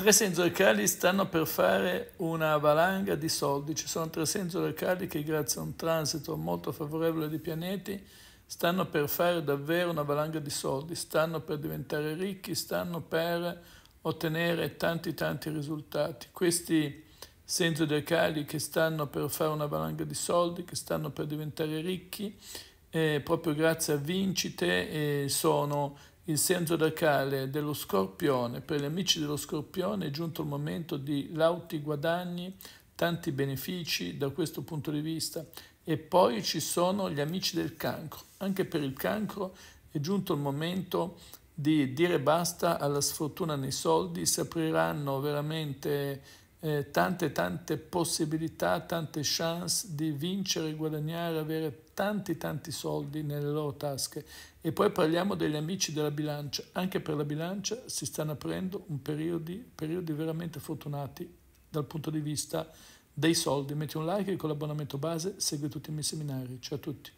tre senzorcali stanno per fare una valanga di soldi. Ci sono tre senzorcali che grazie a un transito molto favorevole di pianeti stanno per fare davvero una valanga di soldi, stanno per diventare ricchi, stanno per ottenere tanti tanti risultati. Questi senzorcali che stanno per fare una valanga di soldi, che stanno per diventare ricchi, eh, proprio grazie a vincite eh, sono il segno zodiacale dello scorpione, per gli amici dello scorpione è giunto il momento di lauti guadagni, tanti benefici da questo punto di vista e poi ci sono gli amici del cancro. Anche per il cancro è giunto il momento di dire basta alla sfortuna nei soldi, si apriranno veramente eh, tante tante possibilità, tante chance di vincere, guadagnare, avere tanti tanti soldi nelle loro tasche. E poi parliamo degli amici della bilancia, anche per la bilancia si stanno aprendo un periodi, periodi veramente fortunati dal punto di vista dei soldi. Metti un like e con l'abbonamento base segui tutti i miei seminari. Ciao a tutti.